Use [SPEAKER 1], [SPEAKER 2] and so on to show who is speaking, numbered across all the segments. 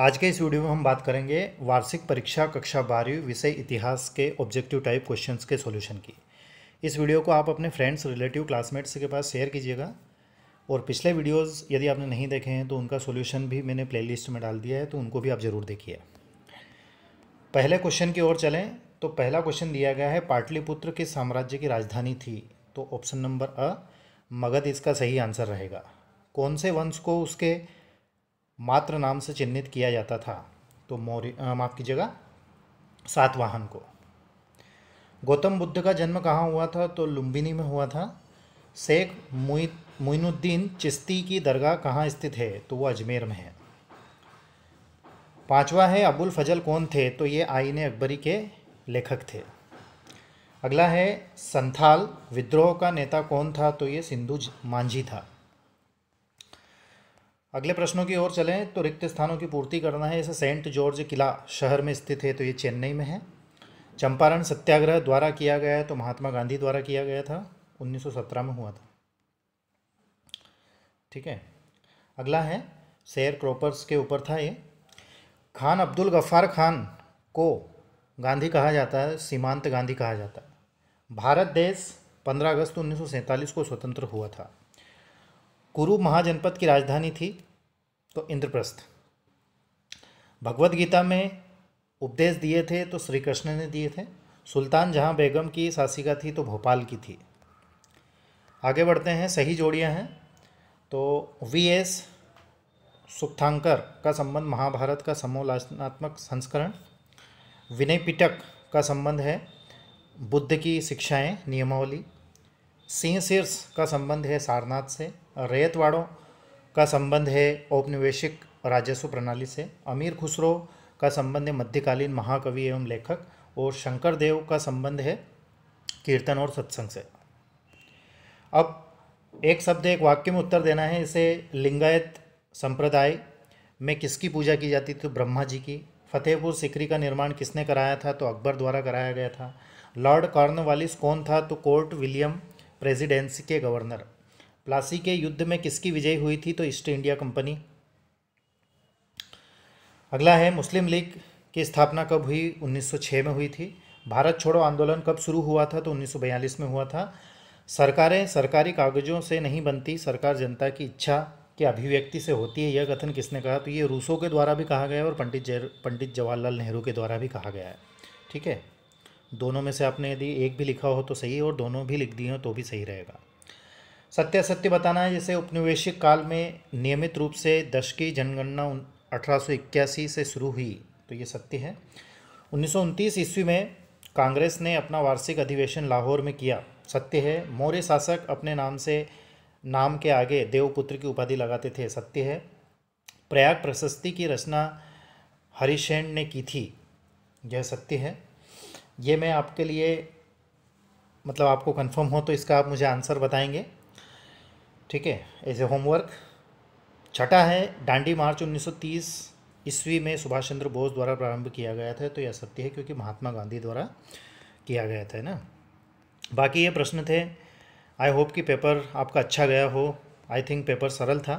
[SPEAKER 1] आज के इस वीडियो में हम बात करेंगे वार्षिक परीक्षा कक्षा बारहवीं विषय इतिहास के ऑब्जेक्टिव टाइप क्वेश्चंस के सॉल्यूशन की इस वीडियो को आप अपने फ्रेंड्स रिलेटिव क्लासमेट्स के पास शेयर कीजिएगा और पिछले वीडियोस यदि आपने नहीं देखे हैं तो उनका सॉल्यूशन भी मैंने प्लेलिस्ट में डाल दिया है तो उनको भी आप ज़रूर देखिए पहले क्वेश्चन की ओर चलें तो पहला क्वेश्चन दिया गया है पाटलिपुत्र किस साम्राज्य की राजधानी थी तो ऑप्शन नंबर अ मगध इसका सही आंसर रहेगा कौन से वंश को उसके मात्र नाम से चिन्हित किया जाता था तो मौर्य माफ़ कीजिएगा सातवाहन को गौतम बुद्ध का जन्म कहाँ हुआ था तो लुम्बिनी में हुआ था शेख मुई मोइनुद्दीन चिश्ती की दरगाह कहाँ स्थित है तो वो अजमेर में है पांचवा है अबुल फजल कौन थे तो ये आईने अकबरी के लेखक थे अगला है संथाल विद्रोह का नेता कौन था तो ये सिंधु मांझी था अगले प्रश्नों की ओर चलें तो रिक्त स्थानों की पूर्ति करना है जैसे सेंट जॉर्ज किला शहर में स्थित है तो ये चेन्नई में है चंपारण सत्याग्रह द्वारा किया गया है तो महात्मा गांधी द्वारा किया गया था 1917 में हुआ था ठीक है अगला है शेयर क्रॉपर्स के ऊपर था ये खान अब्दुल गफ्फार खान को गांधी कहा जाता है सीमांत गांधी कहा जाता है भारत देश पंद्रह अगस्त उन्नीस को स्वतंत्र हुआ था कुरु महाजनपद की राजधानी थी तो इंद्रप्रस्थ भगवत गीता में उपदेश दिए थे तो श्री कृष्ण ने दिए थे सुल्तान जहाँ बेगम की सासिका थी तो भोपाल की थी आगे बढ़ते हैं सही जोड़ियाँ हैं तो वी एस सुक्थांकर का संबंध महाभारत का समोलाचनात्मक संस्करण विनय पिटक का संबंध है बुद्ध की शिक्षाएं नियमावली सिंह शीर्ष का संबंध है सारनाथ से रेतवाड़ों का संबंध है औपनिवेशिक राजस्व प्रणाली से अमीर खुसरो का संबंध है मध्यकालीन महाकवि एवं लेखक और शंकर देव का संबंध है कीर्तन और सत्संग से अब एक शब्द एक वाक्य में उत्तर देना है इसे लिंगायत संप्रदाय में किसकी पूजा की जाती थी तो ब्रह्मा जी की फतेहपुर सिकरी का निर्माण किसने कराया था तो अकबर द्वारा कराया गया था लॉर्ड कॉर्नवालिस कौन था तो कोर्ट विलियम प्रेसिडेंसी के गवर्नर प्लासी के युद्ध में किसकी विजय हुई थी तो ईस्ट इंडिया कंपनी अगला है मुस्लिम लीग की स्थापना कब हुई 1906 में हुई थी भारत छोड़ो आंदोलन कब शुरू हुआ था तो 1942 में हुआ था सरकारें सरकारी कागजों से नहीं बनती सरकार जनता की इच्छा के अभिव्यक्ति से होती है यह कथन किसने कहा तो ये रूसों के द्वारा भी कहा गया है और पंडित जय पंडित जवाहरलाल नेहरू के द्वारा भी कहा गया है ठीक है दोनों में से आपने यदि एक भी लिखा हो तो सही है और दोनों भी लिख दिए हो तो भी सही रहेगा सत्य सत्य बताना है जैसे उपनिवेशिक काल में नियमित रूप से दश की जनगणना अठारह से शुरू हुई तो ये सत्य है उन्नीस ईस्वी में कांग्रेस ने अपना वार्षिक अधिवेशन लाहौर में किया सत्य है मौर्य शासक अपने नाम से नाम के आगे देवपुत्र की उपाधि लगाते थे सत्य है प्रयाग प्रशस्ति की रचना हरिशैन ने की थी यह सत्य है ये मैं आपके लिए मतलब आपको कंफर्म हो तो इसका आप मुझे आंसर बताएंगे ठीक है एज ए होमवर्क छठा है डांडी मार्च 1930 ईस्वी में सुभाष चंद्र बोस द्वारा प्रारंभ किया गया था तो यह सत्य है क्योंकि महात्मा गांधी द्वारा किया गया था ना बाकी ये प्रश्न थे आई होप कि पेपर आपका अच्छा गया हो आई थिंक पेपर सरल था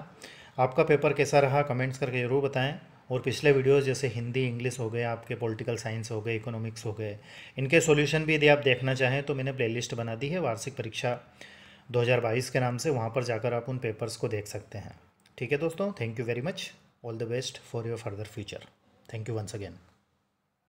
[SPEAKER 1] आपका पेपर कैसा रहा कमेंट्स करके ज़रूर बताएं और पिछले वीडियोस जैसे हिंदी इंग्लिश हो गए आपके पॉलिटिकल साइंस हो गए इकोनॉमिक्स हो गए इनके सॉल्यूशन भी यदि आप देखना चाहें तो मैंने प्लेलिस्ट बना दी है वार्षिक परीक्षा 2022 के नाम से वहाँ पर जाकर आप उन पेपर्स को देख सकते हैं ठीक है दोस्तों thank you very much all the best for your further future thank you once again